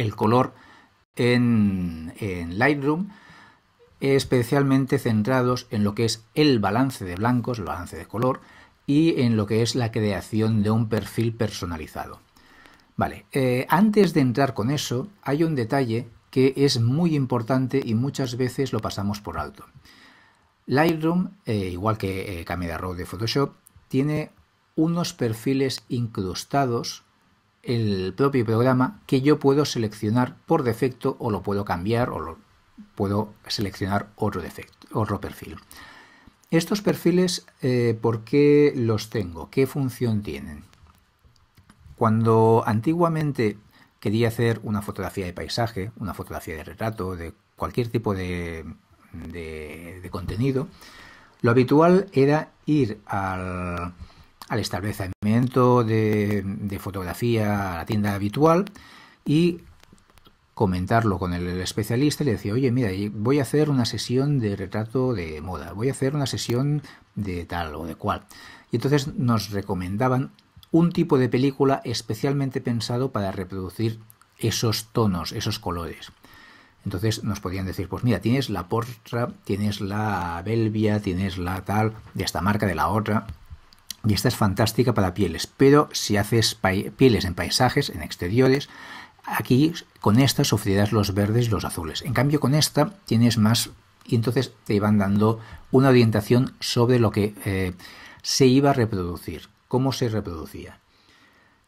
el color en, Lightroom, especialmente centrados en lo que es el balance de blancos, el balance de color, y en lo que es la creación de un perfil personalizado. Vale, eh, antes de entrar con eso, hay un detalle que es muy importante y muchas veces lo pasamos por alto. Lightroom, eh, igual que eh, Camera Raw de Photoshop, tiene unos perfiles incrustados el propio programa que yo puedo seleccionar por defecto o lo puedo cambiar o lo puedo seleccionar otro, defecto, otro perfil. Estos perfiles, eh, ¿por qué los tengo? ¿Qué función tienen? Cuando antiguamente quería hacer una fotografía de paisaje, una fotografía de retrato, de cualquier tipo de, de contenido, lo habitual era ir al, al establecimiento de, fotografía, a la tienda habitual y comentarlo con el especialista y le decía, oye, mira, voy a hacer una sesión de retrato de moda, voy a hacer una sesión de tal o de cual. Y entonces nos recomendaban un tipo de película especialmente pensado para reproducir esos tonos, esos colores. Entonces nos podían decir, pues mira, tienes la Portra, tienes la Belvia, tienes la tal, de esta marca, de la otra y esta es fantástica para pieles, pero si haces pieles en paisajes, en exteriores, aquí con esta sufrirás los verdes y los azules. En cambio con esta tienes más y entonces te iban dando una orientación sobre lo que eh, se iba a reproducir, cómo se reproducía.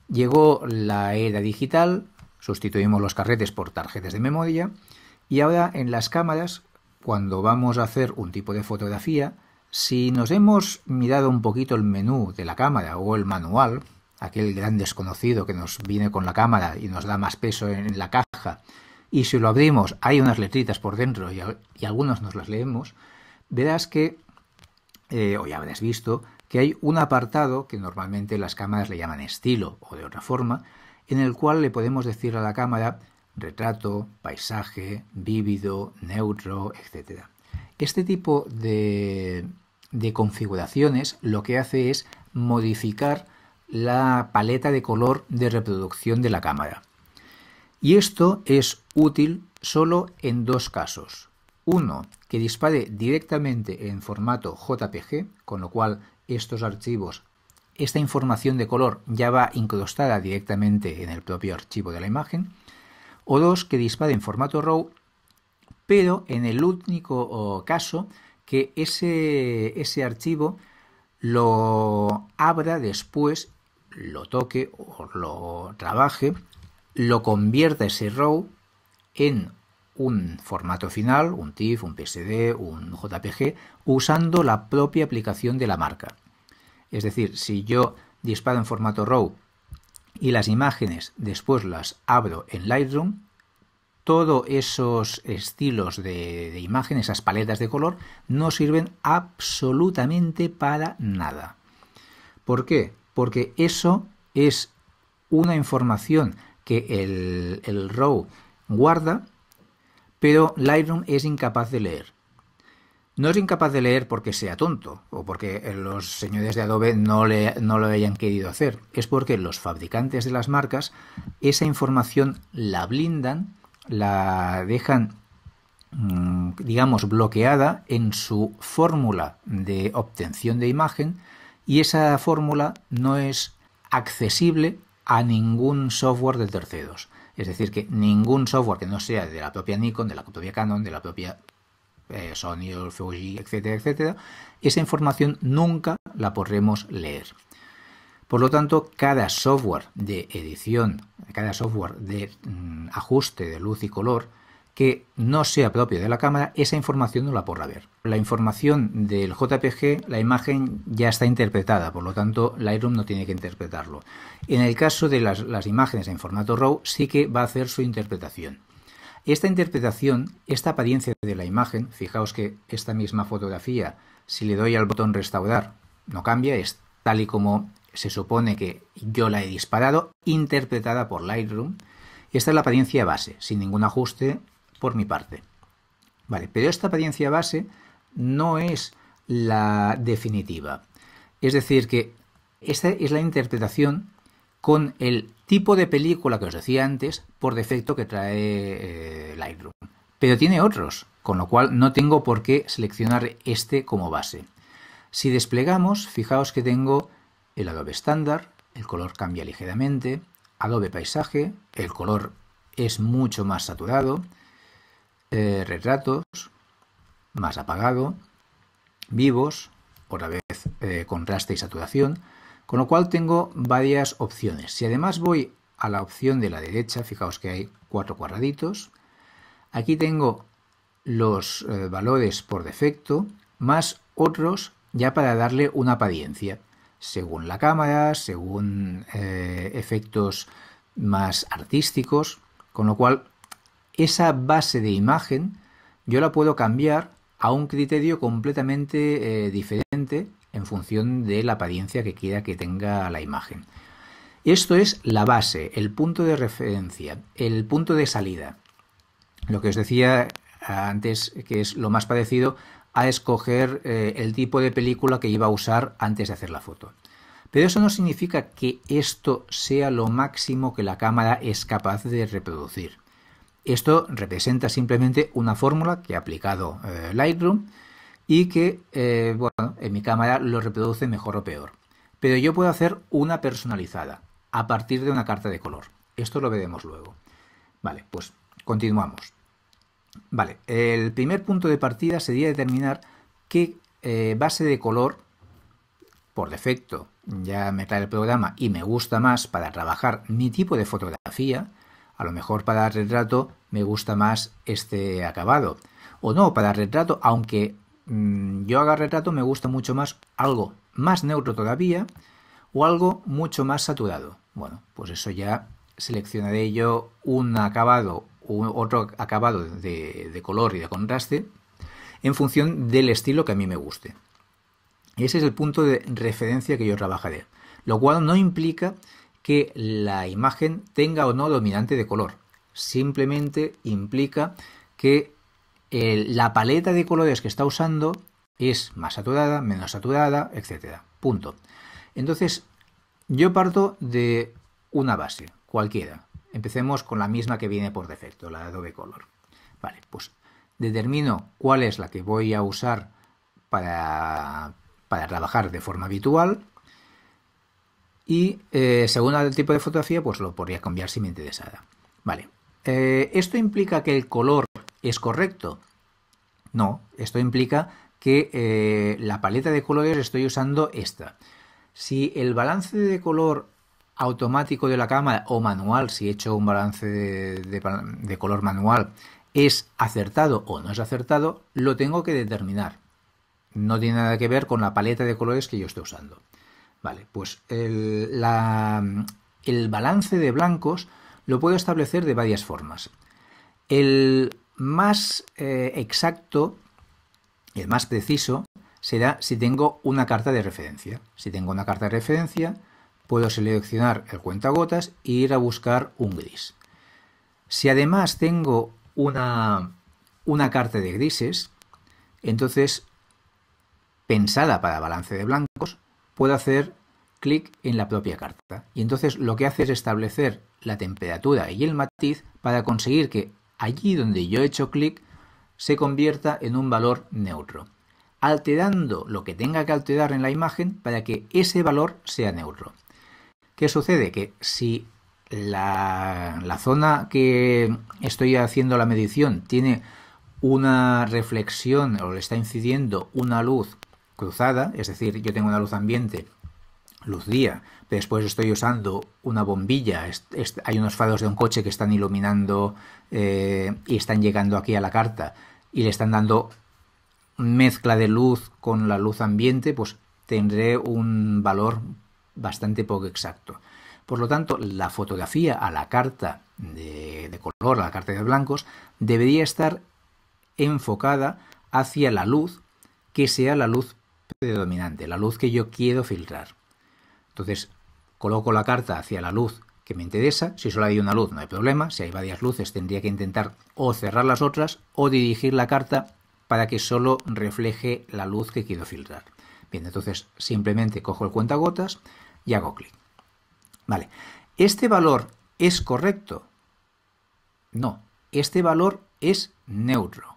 Llegó la era digital, sustituimos los carretes por tarjetas de memoria y ahora en las cámaras, cuando vamos a hacer un tipo de fotografía, si nos hemos mirado un poquito el menú de la cámara o el manual, aquel gran desconocido que nos viene con la cámara y nos da más peso en la caja, y si lo abrimos hay unas letritas por dentro y, algunos nos las leemos, verás que, eh, o ya habrás visto, que hay un apartado que normalmente las cámaras le llaman estilo o de otra forma, en el cual le podemos decir a la cámara retrato, paisaje, vívido, neutro, etc. Este tipo de de configuraciones lo que hace es modificar la paleta de color de reproducción de la cámara. Y esto es útil solo en dos casos. Uno, que dispare directamente en formato JPG, con lo cual estos archivos, esta información de color ya va incrustada directamente en el propio archivo de la imagen. O dos, que dispare en formato RAW, pero en el único oh, caso que ese, archivo lo abra después, lo toque o lo trabaje, lo convierta ese RAW en un formato final, un TIFF, un PSD, un JPG, usando la propia aplicación de la marca. Es decir, si yo disparo en formato RAW y las imágenes después las abro en Lightroom, todos esos estilos de, imagen, esas paletas de color, no sirven absolutamente para nada. ¿Por qué? Porque eso es una información que el, ROW RAW guarda, pero Lightroom es incapaz de leer. No es incapaz de leer porque sea tonto o porque los señores de Adobe no lo hayan querido hacer. Es porque los fabricantes de las marcas esa información la blindan la dejan mm, digamos bloqueada en su fórmula de obtención de imagen y esa fórmula no es accesible a ningún software de terceros. Es decir, que ningún software que no sea de la propia Nikon, de la propia Canon, de la propia eh, Sony o Fuji, etcétera, etcétera, esa información nunca la podremos leer. Por lo tanto, cada software de edición, cada software de mm, ajuste de luz y color que no sea propio de la cámara, esa información no la podrá ver. La información del JPG, la imagen ya está interpretada, por lo tanto Lightroom no tiene que interpretarlo. En el caso de las, las imágenes en formato RAW, sí que va a hacer su interpretación. Esta interpretación, esta apariencia de la imagen, fijaos que esta misma fotografía, si le doy al botón restaurar, no cambia, es tal y como se supone que yo la he disparado, interpretada por Lightroom. esta es la apariencia base, sin ningún ajuste por mi parte. Vale, pero esta apariencia base no es la definitiva. Es decir, que esta es la interpretación con el tipo de película que os decía antes por defecto que trae eh, Lightroom. Pero tiene otros, con lo cual no tengo por qué seleccionar este como base. Si desplegamos, fijaos que tengo el Adobe estándar, el color cambia ligeramente, Adobe paisaje, el color es mucho más saturado, eh, retratos, más apagado, vivos, otra vez eh, contraste y saturación, con lo cual tengo varias opciones. Si además voy a la opción de la derecha, fijaos que hay cuatro cuadraditos, aquí tengo los eh, valores por defecto más otros ya para darle una apariencia según la cámara, según eh, efectos más artísticos, con lo cual esa base de imagen yo la puedo cambiar a un criterio completamente eh, diferente en función de la apariencia que quiera que tenga la imagen. Esto es la base, el punto de referencia, el punto de salida. Lo que os decía antes, que es lo más parecido a escoger eh, el tipo de película que iba a usar antes de hacer la foto. Pero eso no significa que esto sea lo máximo que la cámara es capaz de reproducir. Esto representa simplemente una fórmula que ha aplicado eh, Lightroom y que, eh, bueno, en mi cámara lo reproduce mejor o peor. Pero yo puedo hacer una personalizada a partir de una carta de color. Esto lo veremos luego. Vale, pues continuamos. Vale, el primer punto de partida sería determinar qué eh, base de color, por defecto, ya me trae el programa y me gusta más para trabajar mi tipo de fotografía. A lo mejor para retrato me gusta más este acabado. O no, para retrato, aunque mm, yo haga retrato, me gusta mucho más algo más neutro todavía o algo mucho más saturado. Bueno, pues eso ya seleccionaré yo un acabado otro acabado de, color y de contraste en función del estilo que a mí me guste. Y ese es el punto de referencia que yo trabajaré, lo cual no implica que la imagen tenga o no dominante de color, simplemente implica que eh, la paleta de colores que está usando es más saturada, menos saturada, etcétera. Punto. Entonces, yo parto de una base, cualquiera, Empecemos con la misma que viene por defecto, la de Adobe Color. Vale, pues determino cuál es la que voy a usar para, trabajar de forma habitual. Y eh, según el tipo de fotografía, pues lo podría cambiar si me interesara. Vale. Eh, ¿Esto implica que el color es correcto? No, esto implica que eh, la paleta de colores estoy usando esta. Si el balance de color automático de la cámara o manual, si he hecho un balance de, color manual, es acertado o no es acertado, lo tengo que determinar. No tiene nada que ver con la paleta de colores que yo estoy usando. Vale, pues el, balance de blancos lo puedo establecer de varias formas. El más eh, exacto, el más preciso, será si tengo una carta de referencia. Si tengo una carta de referencia, puedo seleccionar el cuentagotas e ir a buscar un gris. Si además tengo una, una carta de grises, entonces pensada para balance de blancos, puedo hacer clic en la propia carta. Y entonces lo que hace es establecer la temperatura y el matiz para conseguir que allí donde yo he hecho clic se convierta en un valor neutro, alterando lo que tenga que alterar en la imagen para que ese valor sea neutro. ¿Qué sucede? Que si la, zona que estoy haciendo la medición tiene una reflexión o le está incidiendo una luz cruzada, es decir, yo tengo una luz ambiente, luz día, después estoy usando una bombilla, hay unos faros de un coche que están iluminando eh, y están llegando aquí a la carta y le están dando mezcla de luz con la luz ambiente, pues tendré un valor bastante poco exacto. Por lo tanto, la fotografía a la carta de, color, a la carta de blancos, debería estar enfocada hacia la luz que sea la luz predominante, la luz que yo quiero filtrar. Entonces, coloco la carta hacia la luz que me interesa. Si solo hay una luz, no hay problema. Si hay varias luces, tendría que intentar o cerrar las otras o dirigir la carta para que solo refleje la luz que quiero filtrar. Bien, entonces simplemente cojo el cuentagotas, y hago clic. Vale, ¿este valor es correcto? No, este valor es neutro.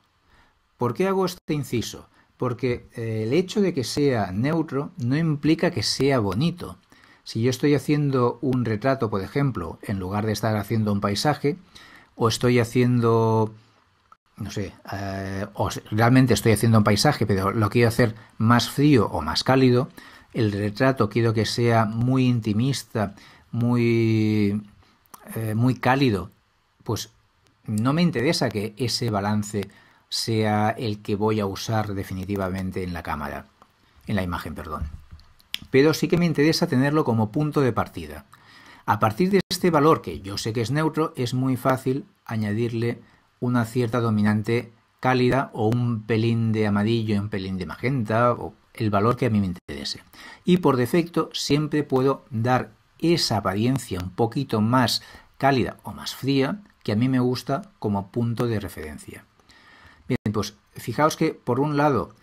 ¿Por qué hago este inciso? Porque eh, el hecho de que sea neutro no implica que sea bonito. Si yo estoy haciendo un retrato, por ejemplo, en lugar de estar haciendo un paisaje, o estoy haciendo, no sé, eh, o realmente estoy haciendo un paisaje, pero lo quiero hacer más frío o más cálido, el retrato quiero que sea muy intimista, muy, eh, muy cálido, pues no me interesa que ese balance sea el que voy a usar definitivamente en la cámara, en la imagen, perdón. Pero sí que me interesa tenerlo como punto de partida. A partir de este valor, que yo sé que es neutro, es muy fácil añadirle una cierta dominante cálida o un pelín de amarillo, un pelín de magenta o el valor que a mí me interese. Y por defecto siempre puedo dar esa apariencia un poquito más cálida o más fría que a mí me gusta como punto de referencia. Bien, pues fijaos que por un lado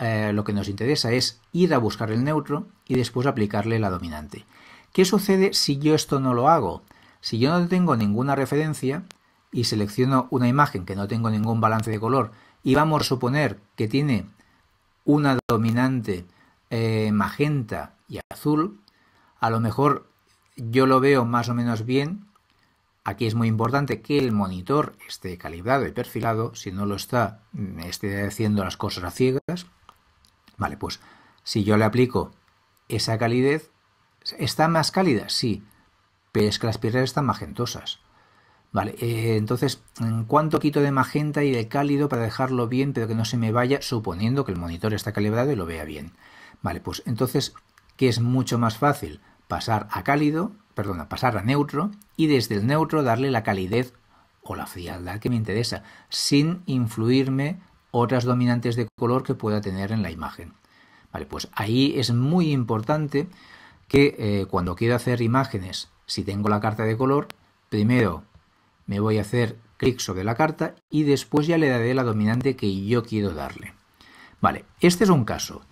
eh, lo que nos interesa es ir a buscar el neutro y después aplicarle la dominante. ¿Qué sucede si yo esto no lo hago? Si yo no tengo ninguna referencia y selecciono una imagen que no tengo ningún balance de color y vamos a suponer que tiene una dominante eh, magenta y azul, a lo mejor yo lo veo más o menos bien. Aquí es muy importante que el monitor esté calibrado y perfilado. Si no lo está, esté haciendo las cosas ciegas. Vale, pues si yo le aplico esa calidez, ¿está más cálida? Sí, pero es que las piedras están magentosas. Vale, eh, entonces, mm, ¿cuánto quito de magenta y de cálido para dejarlo bien, pero que no se me vaya, suponiendo que el monitor está calibrado y lo vea bien? Vale, pues entonces, ¿qué es mucho más fácil? Pasar a cálido, perdona, pasar a neutro y desde el neutro darle la calidez o la frialdad que me interesa, sin influirme otras dominantes de color que pueda tener en la imagen. Vale, pues ahí es muy importante que eh, cuando quiero hacer imágenes, si tengo la carta de color, primero me voy a hacer clic sobre la carta y después ya le daré la dominante que yo quiero darle. Vale, este es un caso.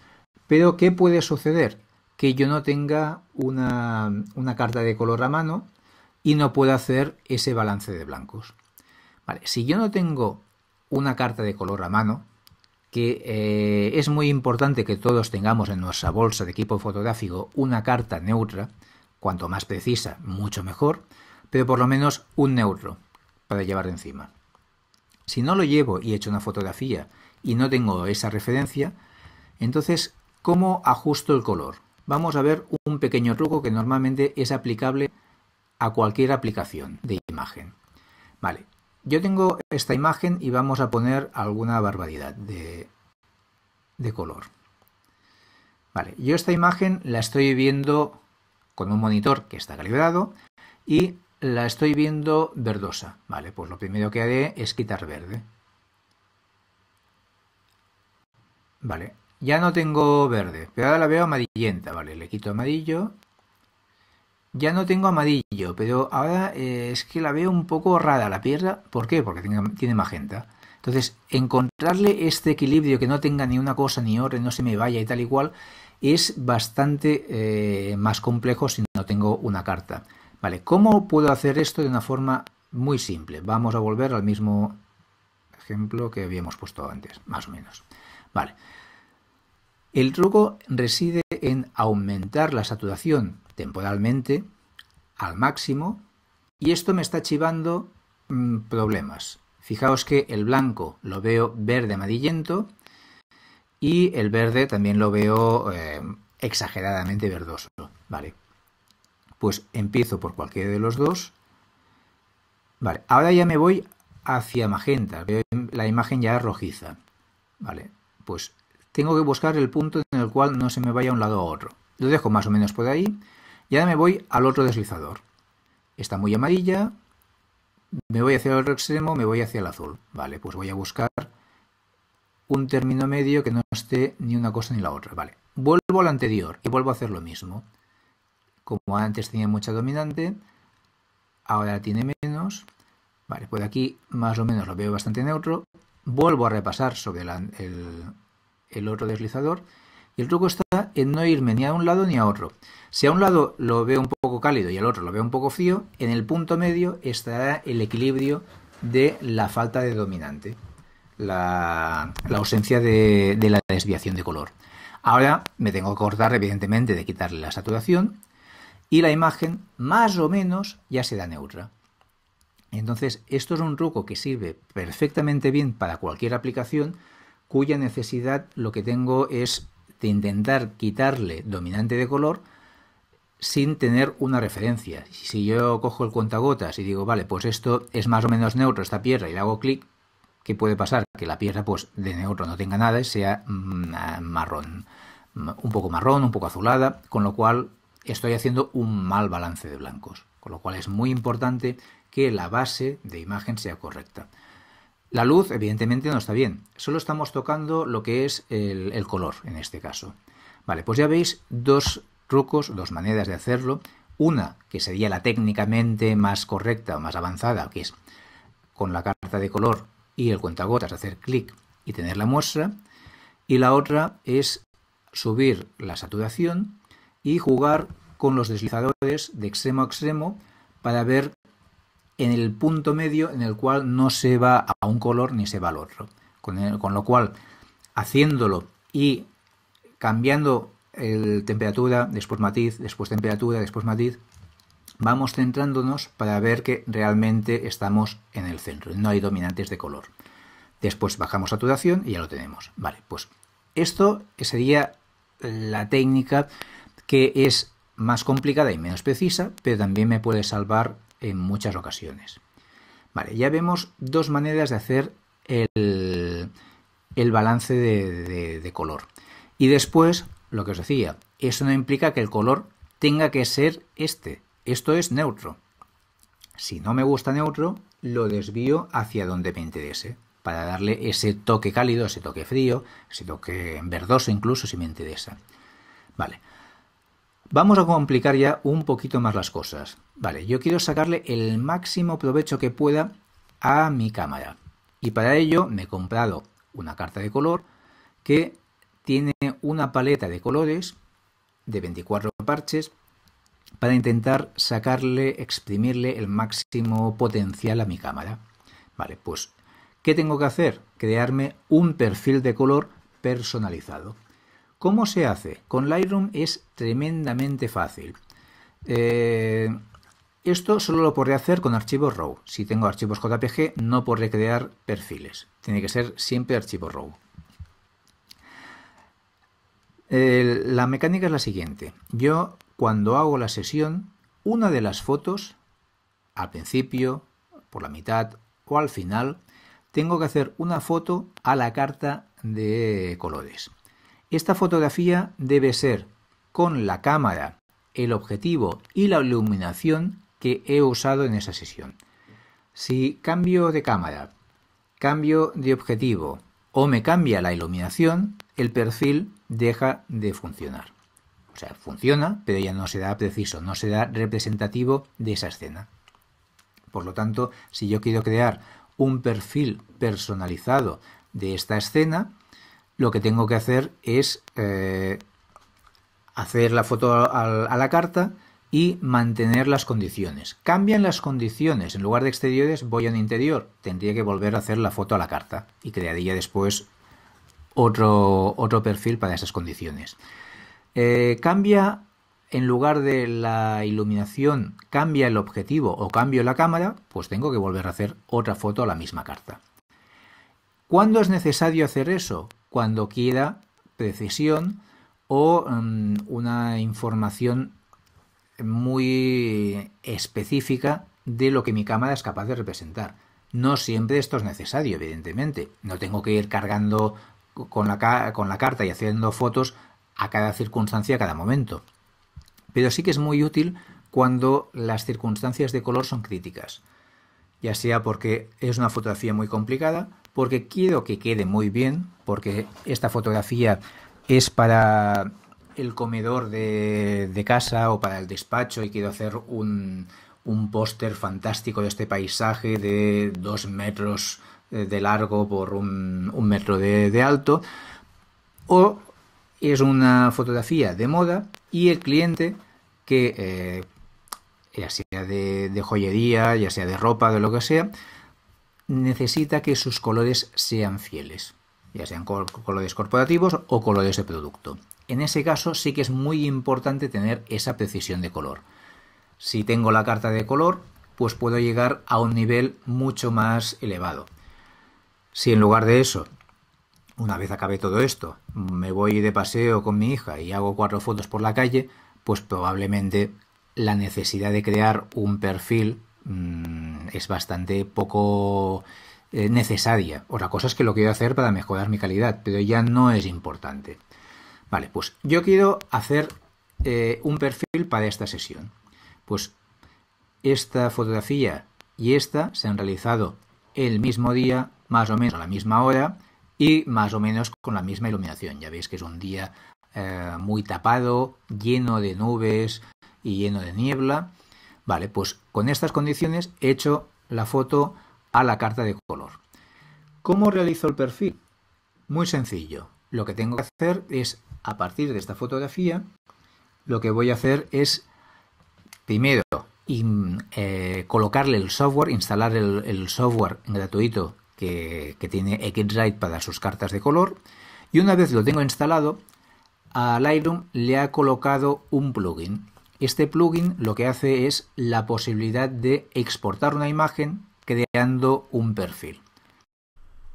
Pero ¿qué puede suceder? Que yo no tenga una, una carta de color a mano y no pueda hacer ese balance de blancos. Vale, si yo no tengo una carta de color a mano, que eh, es muy importante que todos tengamos en nuestra bolsa de equipo fotográfico una carta neutra, cuanto más precisa, mucho mejor, pero por lo menos un neutro para llevar encima. Si no lo llevo y he hecho una fotografía y no tengo esa referencia, entonces, ¿cómo ajusto el color? Vamos a ver un pequeño truco que normalmente es aplicable a cualquier aplicación de imagen. Vale, yo tengo esta imagen y vamos a poner alguna barbaridad de, de color. Vale, yo esta imagen la estoy viendo con un monitor que está calibrado y la estoy viendo verdosa. Vale, pues lo primero que haré es quitar verde. Vale, ya no tengo verde, pero ahora la veo amarillenta. Vale, le quito amarillo. Ya no tengo amarillo, pero ahora eh, es que la veo un poco rara la piedra, ¿Por qué? Porque tiene, magenta. Entonces, encontrarle este equilibrio que no tenga ni una cosa ni otra, no se me vaya y tal igual, es bastante eh, más complejo si no tengo una carta. Vale, ¿cómo puedo hacer esto de una forma muy simple? Vamos a volver al mismo ejemplo que habíamos puesto antes, más o menos. Vale. El truco reside en aumentar la saturación temporalmente al máximo y esto me está chivando mm, problemas. Fijaos que el blanco lo veo verde amarillento y el verde también lo veo eh, exageradamente verdoso. Vale. Pues empiezo por cualquiera de los dos. Vale, ahora ya me voy hacia magenta. La imagen ya es rojiza. Vale, pues tengo que buscar el punto en el cual no se me vaya a un lado a otro. Lo dejo más o menos por ahí. Y ahora me voy al otro deslizador. Está muy amarilla. Me voy hacia el otro extremo, me voy hacia el azul. Vale, pues voy a buscar un término medio que no esté ni una cosa ni la otra. Vale, vuelvo al anterior y vuelvo a hacer lo mismo. Como antes tenía mucha dominante, ahora tiene menos. Vale, pues aquí más o menos lo veo bastante neutro. Vuelvo a repasar sobre el, otro deslizador. Y el truco está en no irme ni a un lado ni a otro. Si a un lado lo veo un poco cálido y al otro lo veo un poco frío, en el punto medio estará el equilibrio de la falta de dominante, la, ausencia de, de, la desviación de color. Ahora me tengo que acordar, evidentemente, de quitarle la saturación y la imagen más o menos ya se da neutra. Entonces, esto es un truco que sirve perfectamente bien para cualquier aplicación cuya necesidad lo que tengo es de intentar quitarle dominante de color sin tener una referencia. Si yo cojo el cuentagotas y digo, vale, pues esto es más o menos neutro, esta piedra, y le hago clic, ¿qué puede pasar? Que la piedra pues de neutro no tenga nada y sea mm, marrón, un poco marrón, un poco azulada, con lo cual estoy haciendo un mal balance de blancos, con lo cual es muy importante que la base de imagen sea correcta. La luz, evidentemente, no está bien. Solo estamos tocando lo que es el, color, en este caso. Vale, pues ya veis dos trucos, dos maneras de hacerlo. Una, que sería la técnicamente más correcta o más avanzada, que es con la carta de color y el cuentagotas hacer clic y tener la muestra. Y la otra es subir la saturación y jugar con los deslizadores de extremo a extremo para ver en el punto medio en el cual no se va a un color ni se va al otro. Con, lo cual, haciéndolo y cambiando el temperatura, después matiz, después temperatura, después matiz, vamos centrándonos para ver que realmente estamos en el centro, no hay dominantes de color. Después bajamos saturación y ya lo tenemos. Vale, pues esto sería la técnica que es más complicada y menos precisa, pero también me puede salvar en muchas ocasiones. Vale, ya vemos dos maneras de hacer el, balance de, de color. Y después, lo que os decía, eso no implica que el color tenga que ser este. Esto es neutro. Si no me gusta neutro, lo desvío hacia donde me interese, para darle ese toque cálido, ese toque frío, ese toque verdoso incluso si me interesa. Vale, Vamos a complicar ya un poquito más las cosas. Vale, yo quiero sacarle el máximo provecho que pueda a mi cámara. Y para ello me he comprado una carta de color que tiene una paleta de colores de 24 parches para intentar sacarle, exprimirle el máximo potencial a mi cámara. Vale, pues, ¿qué tengo que hacer? Crearme un perfil de color personalizado. ¿Cómo se hace? Con Lightroom es tremendamente fácil. Eh, esto solo lo podré hacer con archivos RAW. Si tengo archivos JPG no podré crear perfiles. Tiene que ser siempre archivo RAW. la mecánica es la siguiente. Yo cuando hago la sesión, una de las fotos, al principio, por la mitad o al final, tengo que hacer una foto a la carta de colores. Esta fotografía debe ser con la cámara, el objetivo y la iluminación que he usado en esa sesión. Si cambio de cámara, cambio de objetivo o me cambia la iluminación, el perfil deja de funcionar. O sea, funciona, pero ya no será preciso, no será representativo de esa escena. Por lo tanto, si yo quiero crear un perfil personalizado de esta escena, lo que tengo que hacer es eh, hacer la foto a, la carta y mantener las condiciones. Cambian las condiciones. En lugar de exteriores voy a un interior. Tendría que volver a hacer la foto a la carta y crearía después otro, otro perfil para esas condiciones. Eh, cambia, en lugar de la iluminación, cambia el objetivo o cambio la cámara, pues tengo que volver a hacer otra foto a la misma carta. ¿Cuándo es necesario hacer eso? Cuando quiera precisión o mm, una información muy específica de lo que mi cámara es capaz de representar. No siempre esto es necesario, evidentemente. No tengo que ir cargando con la carta y haciendo fotos a cada circunstancia, a cada momento. Pero sí que es muy útil cuando las circunstancias de color son críticas, ya sea porque es una fotografía muy complicada porque quiero que quede muy bien, porque esta fotografía es para el comedor de, casa o para el despacho y quiero hacer un, póster fantástico de este paisaje de dos metros de largo por un, metro de, alto, o es una fotografía de moda y el cliente que, eh, ya sea de joyería, ya sea de ropa, de lo que sea, necesita que sus colores sean fieles, ya sean colores corporativos o colores de producto. En ese caso sí que es muy importante tener esa precisión de color. Si tengo la carta de color, pues puedo llegar a un nivel mucho más elevado. Si en lugar de eso, una vez acabe todo esto, me voy de paseo con mi hija y hago cuatro fotos por la calle, pues probablemente la necesidad de crear un perfil Mm, es bastante poco eh, necesaria. Otra cosa es que lo quiero hacer para mejorar mi calidad, pero ya no es importante. Vale, pues yo quiero hacer eh, un perfil para esta sesión. Pues esta fotografía y esta se han realizado el mismo día, más o menos a la misma hora y más o menos con la misma iluminación. Ya veis que es un día eh, muy tapado, lleno de nubes y lleno de niebla. Vale, pues con estas condiciones he hecho la foto a la carta de color. ¿Cómo realizo el perfil? Muy sencillo. Lo que tengo que hacer es, a partir de esta fotografía, lo que voy a hacer es, primero, eh, colocarle el software, instalar el, software gratuito que, tiene Xrite para sus cartas de color. Y una vez lo tengo instalado, a Lightroom le ha colocado un plugin este plugin lo que hace es la posibilidad de exportar una imagen creando un perfil.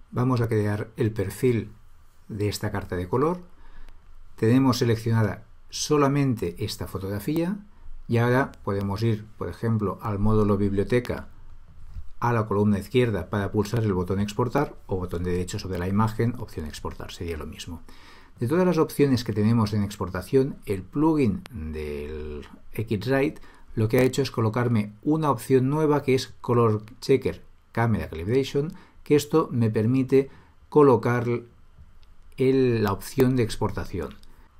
Vamos a crear el perfil de esta carta de color. Tenemos seleccionada solamente esta fotografía y ahora podemos ir, por ejemplo, al módulo biblioteca a la columna izquierda para pulsar el botón exportar o botón derecho sobre la imagen, opción exportar, sería lo mismo. De todas las opciones que tenemos en exportación, el plugin del Xrite lo que ha hecho es colocarme una opción nueva que es Color Checker Camera Calibration, que esto me permite colocar la opción de exportación.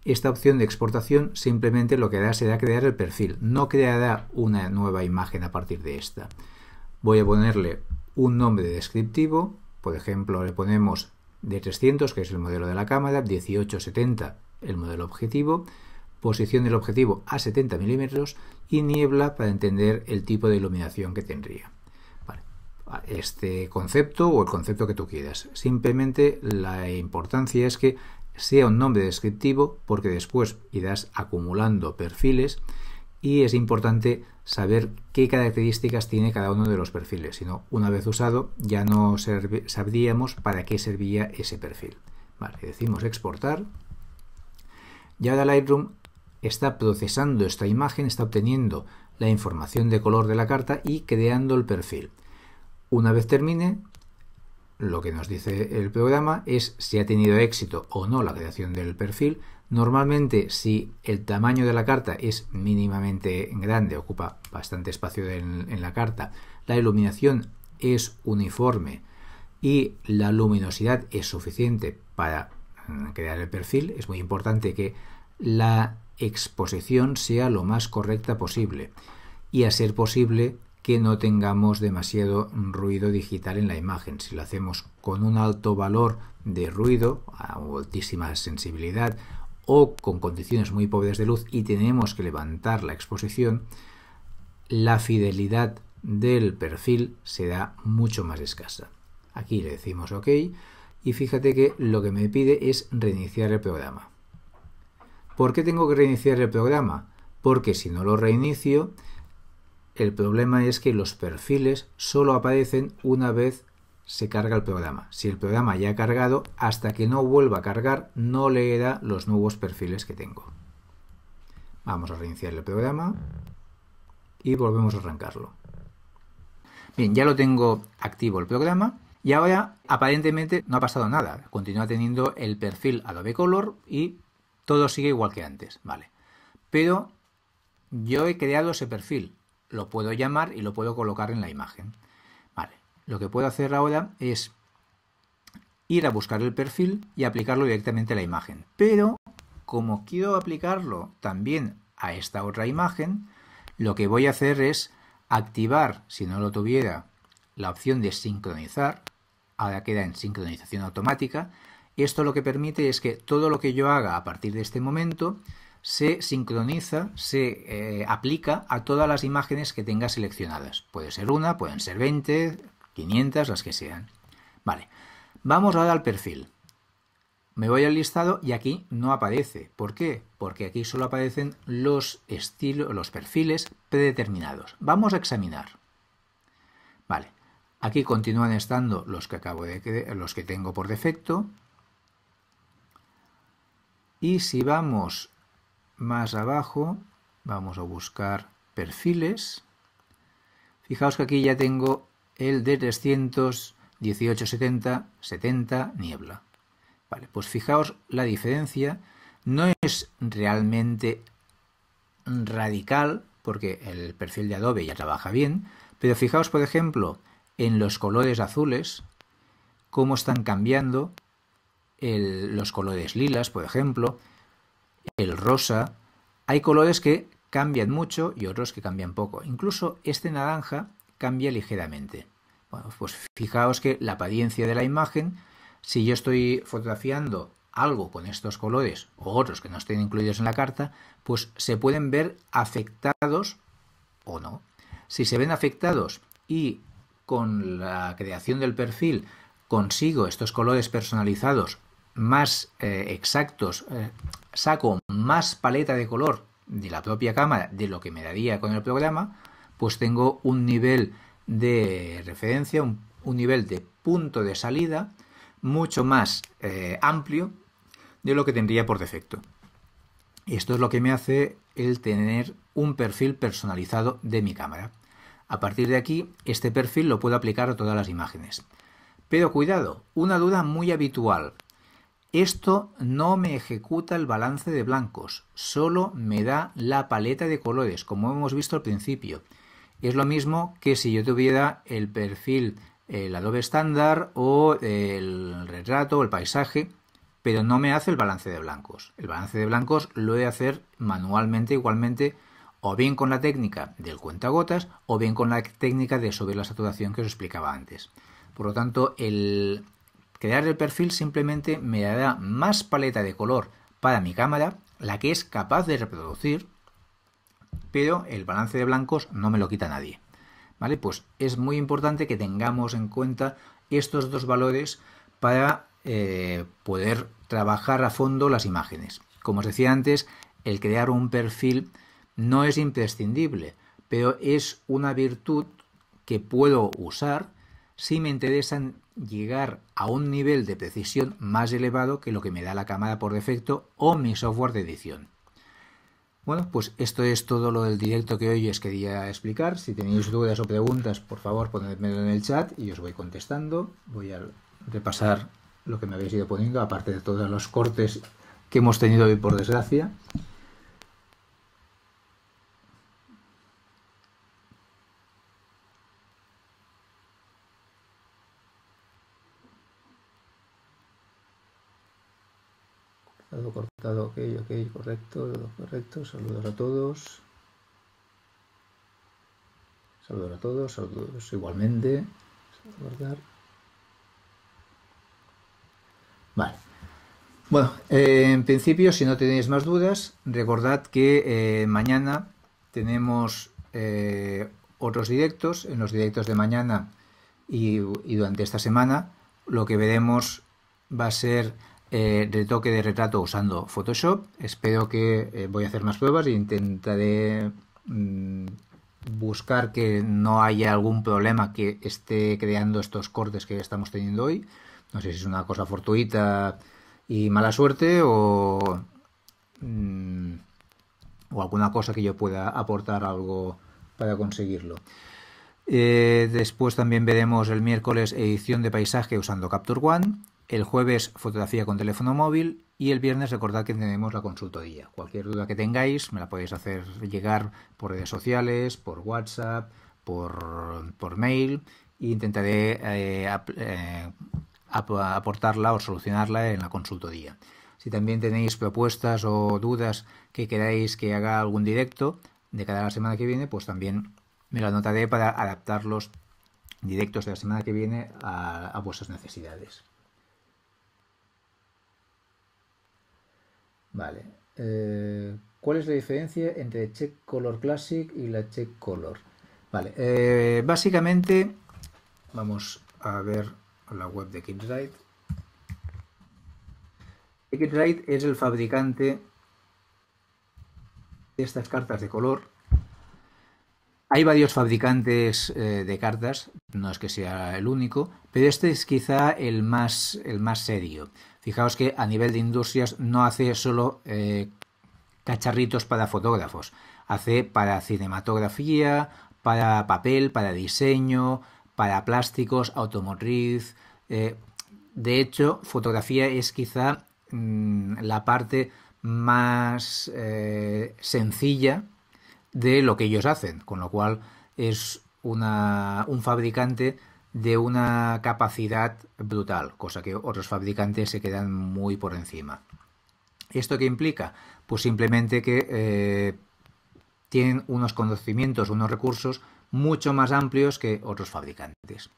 Esta opción de exportación simplemente lo que hará será crear el perfil, no creará una nueva imagen a partir de esta. Voy a ponerle un nombre descriptivo, por ejemplo le ponemos de 300, que es el modelo de la cámara, 1870 el modelo objetivo, posición del objetivo a 70 milímetros y niebla para entender el tipo de iluminación que tendría. Ah, este concepto o el concepto que tú quieras. Simplemente la importancia es que sea un nombre descriptivo porque después irás acumulando perfiles y es importante saber qué características tiene cada uno de los perfiles, sino una vez usado ya no sabríamos para qué servía ese perfil. decimos exportar Ya ahora Lightroom está procesando esta imagen, está obteniendo la información de color de la carta y creando el perfil. Una vez termine, lo que nos dice el programa es si ha tenido éxito o no la creación del perfil, Normalmente, si el tamaño de la carta es mínimamente grande, ocupa bastante espacio en, la carta, la iluminación es uniforme y la luminosidad es suficiente para mm, crear el perfil, es muy importante que la exposición sea lo más correcta posible y a ser posible que no tengamos demasiado ruido digital en la imagen. Si lo hacemos con un alto valor de ruido, a altísima sensibilidad o con condiciones muy pobres de luz y tenemos que levantar la exposición, la fidelidad del perfil será mucho más escasa. Aquí le decimos OK y fíjate que lo que me pide es reiniciar el programa. ¿Por qué tengo que reiniciar el programa? Porque si no lo reinicio, el problema es que los perfiles solo aparecen una vez se carga el programa. Si el programa ya ha cargado, hasta que no vuelva a cargar, no leerá los nuevos perfiles que tengo. Vamos a reiniciar el programa y volvemos a arrancarlo. Bien, ya lo tengo activo el programa y ahora aparentemente no ha pasado nada. Continúa teniendo el perfil Adobe Color y todo sigue igual que antes, ¿vale? Pero yo he creado ese perfil, lo puedo llamar y lo puedo colocar en la imagen. Lo que puedo hacer ahora es ir a buscar el perfil y aplicarlo directamente a la imagen. Pero como quiero aplicarlo también a esta otra imagen, lo que voy a hacer es activar, si no lo tuviera, la opción de sincronizar. Ahora queda en sincronización automática. Esto lo que permite es que todo lo que yo haga a partir de este momento se sincroniza, se eh, aplica a todas las imágenes que tenga seleccionadas. Puede ser una, pueden ser 20, 500, las que sean. Vale, vamos ahora al perfil. Me voy al listado y aquí no aparece. ¿Por qué? Porque aquí solo aparecen los estilos, los perfiles predeterminados. Vamos a examinar. Vale, aquí continúan estando los que acabo de los que tengo por defecto. Y si vamos más abajo, vamos a buscar perfiles. Fijaos que aquí ya tengo el de 318-70, 70 niebla. Vale, pues fijaos la diferencia. No es realmente radical, porque el perfil de Adobe ya trabaja bien, pero fijaos, por ejemplo, en los colores azules, cómo están cambiando los colores lilas, por ejemplo, el rosa. Hay colores que cambian mucho y otros que cambian poco. Incluso este naranja cambia ligeramente. pues fijaos que la apariencia de la imagen, si yo estoy fotografiando algo con estos colores o otros que no estén incluidos en la carta, pues se pueden ver afectados o no. Si se ven afectados y con la creación del perfil consigo estos colores personalizados más eh, exactos, eh, saco más paleta de color de la propia cámara de lo que me daría con el programa, pues tengo un nivel de referencia, un, nivel de punto de salida mucho más eh, amplio de lo que tendría por defecto. Esto es lo que me hace el tener un perfil personalizado de mi cámara. A partir de aquí, este perfil lo puedo aplicar a todas las imágenes. Pero cuidado, una duda muy habitual. Esto no me ejecuta el balance de blancos, solo me da la paleta de colores, como hemos visto al principio es lo mismo que si yo tuviera el perfil, el adobe estándar o el retrato o el paisaje, pero no me hace el balance de blancos. El balance de blancos lo he de hacer manualmente igualmente o bien con la técnica del cuentagotas o bien con la técnica de subir la saturación que os explicaba antes. Por lo tanto, el crear el perfil simplemente me dará más paleta de color para mi cámara, la que es capaz de reproducir, pero el balance de blancos no me lo quita nadie. Pues es muy importante que tengamos en cuenta estos dos valores para eh, poder trabajar a fondo las imágenes. Como os decía antes, el crear un perfil no es imprescindible, pero es una virtud que puedo usar si me interesan llegar a un nivel de precisión más elevado que lo que me da la cámara por defecto o mi software de edición. Bueno, pues esto es todo lo del directo que hoy os quería explicar. Si tenéis dudas o preguntas, por favor, ponedmelo en el chat y os voy contestando. Voy a repasar lo que me habéis ido poniendo, aparte de todos los cortes que hemos tenido hoy, por desgracia. cortado, ok, ok, correcto, correcto, saludos a todos. Saludos a todos, saludos igualmente. Bueno, eh, en principio, si no tenéis más dudas, recordad que eh, mañana tenemos eh, otros directos. En los directos de mañana y durante esta semana, lo que veremos va a ser eh, de retoque de retrato usando Photoshop. Espero que eh, voy a hacer más pruebas e intentaré mm, buscar que no haya algún problema que esté creando estos cortes que estamos teniendo hoy. No sé si es una cosa fortuita y mala suerte o, mm, o alguna cosa que yo pueda aportar algo para conseguirlo. Eh, después también veremos el miércoles edición de paisaje usando Capture One el jueves fotografía con teléfono móvil y el viernes recordad que tenemos la consultoría. Cualquier duda que tengáis me la podéis hacer llegar por redes sociales, por WhatsApp, por, mail e intentaré eh, eh, aportarla o solucionarla en la consultoría. Si también tenéis propuestas o dudas que queráis que haga algún directo de cada la semana que viene, pues también me lo anotaré para adaptar los directos de la semana que viene a vuestras necesidades. Vale. Eh, ¿Cuál es la diferencia entre Check Color Classic y la Check Color? Vale. Eh, básicamente, vamos a ver la web de KeepRight. KeepRight es el fabricante de estas cartas de color. Hay varios fabricantes eh, de cartas, no es que sea el único, pero este es quizá el más, el más serio. Fijaos que a nivel de industrias no hace solo eh, cacharritos para fotógrafos, hace para cinematografía, para papel, para diseño, para plásticos, automotriz. Eh, de hecho, fotografía es quizá mm, la parte más eh, sencilla de lo que ellos hacen, con lo cual es un fabricante de una capacidad brutal, cosa que otros fabricantes se quedan muy por encima. ¿Esto qué implica? Pues simplemente que eh, tienen unos conocimientos, unos recursos mucho más amplios que otros fabricantes.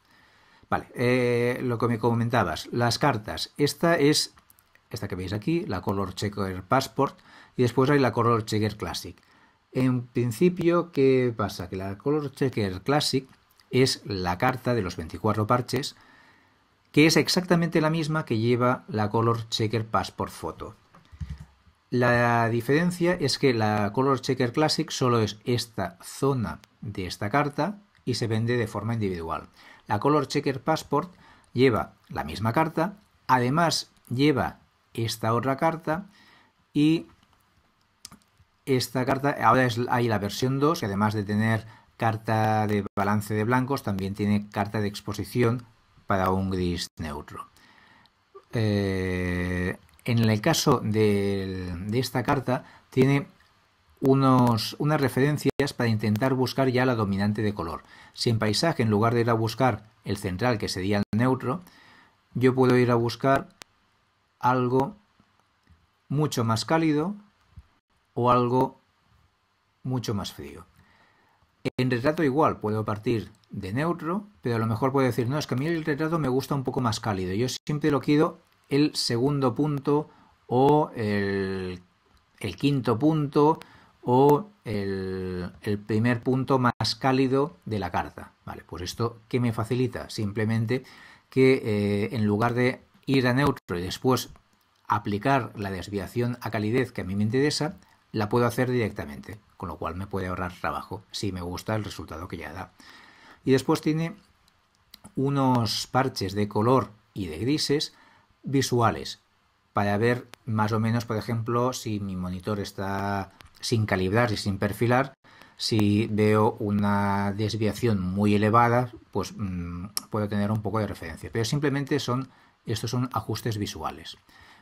Vale, eh, lo que me comentabas, las cartas. Esta es, esta que veis aquí, la Color Checker Passport, y después hay la Color Checker Classic. En principio, ¿qué pasa? Que la Color Checker Classic es la carta de los 24 parches, que es exactamente la misma que lleva la Color Checker Passport Photo. La diferencia es que la Color Checker Classic solo es esta zona de esta carta y se vende de forma individual. La Color Checker Passport lleva la misma carta, además lleva esta otra carta y esta carta ahora es, hay la versión 2 que además de tener carta de balance de blancos, también tiene carta de exposición para un gris neutro. Eh, en el caso de, esta carta, tiene unas referencias para intentar buscar ya la dominante de color. Si en paisaje, en lugar de ir a buscar el central, que sería el neutro, yo puedo ir a buscar algo mucho más cálido o algo mucho más frío. En retrato igual, puedo partir de neutro, pero a lo mejor puedo decir, no, es que a mí el retrato me gusta un poco más cálido. Yo siempre lo quiero el segundo punto o el, quinto punto o el, primer punto más cálido de la carta. Vale, pues esto que me facilita simplemente que eh, en lugar de ir a neutro y después aplicar la desviación a calidez que a mí me interesa, la puedo hacer directamente, con lo cual me puede ahorrar trabajo si me gusta el resultado que ya da. Y después tiene unos parches de color y de grises visuales para ver más o menos, por ejemplo, si mi monitor está sin calibrar y sin perfilar, si veo una desviación muy elevada, pues mm, puedo tener un poco de referencia. Pero simplemente son estos son ajustes visuales.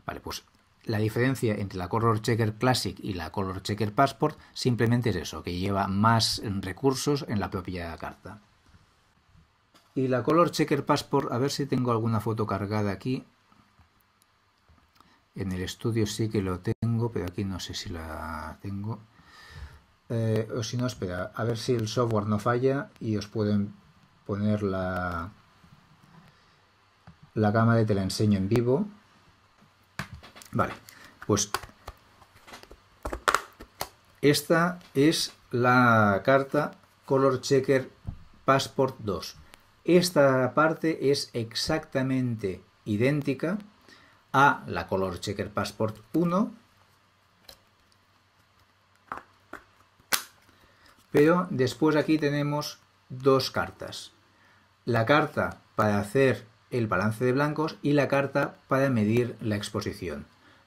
Vale, pues la diferencia entre la Color Checker Classic y la Color Checker Passport simplemente es eso, que lleva más recursos en la propia carta. Y la Color Checker Passport, a ver si tengo alguna foto cargada aquí. En el estudio sí que lo tengo, pero aquí no sé si la tengo. Eh, o si no, espera, a ver si el software no falla y os pueden poner la, la cámara y te la enseño en vivo. Vale, pues esta es la carta Color Checker Passport 2. Esta parte es exactamente idéntica a la Color Checker Passport 1, pero después aquí tenemos dos cartas. La carta para hacer el balance de blancos y la carta para medir la exposición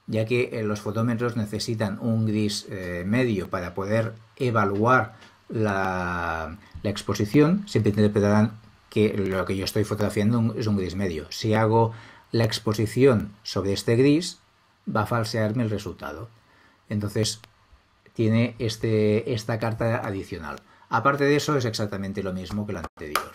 ya que eh, los fotómetros necesitan un gris eh, medio para poder evaluar la, exposición, siempre interpretarán que lo que yo estoy fotografiando es un gris medio. Si hago la exposición sobre este gris, va a falsearme el resultado. Entonces, tiene este, esta carta adicional. Aparte de eso, es exactamente lo mismo que la anterior.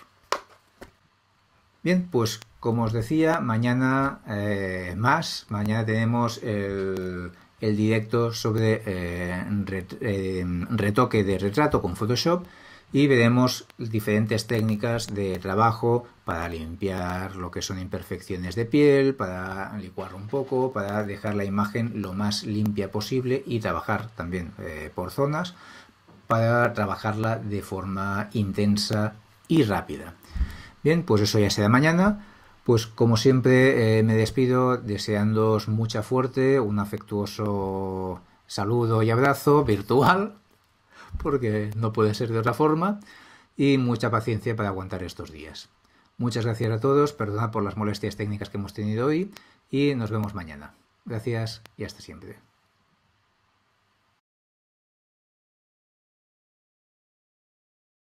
Bien, pues como os decía, mañana eh, más, mañana tenemos el, directo sobre eh, eh, retoque de retrato con Photoshop y veremos diferentes técnicas de trabajo para limpiar lo que son imperfecciones de piel, para licuar un poco, para dejar la imagen lo más limpia posible y trabajar también por zonas para trabajarla de forma intensa y rápida. Bien, pues eso ya será mañana. Pues como siempre eh, me despido deseándoos mucha fuerte, un afectuoso saludo y abrazo virtual, porque no puede ser de otra forma, y mucha paciencia para aguantar estos días. Muchas gracias a todos, perdona por las molestias técnicas que hemos tenido hoy y nos vemos mañana. Gracias y hasta siempre.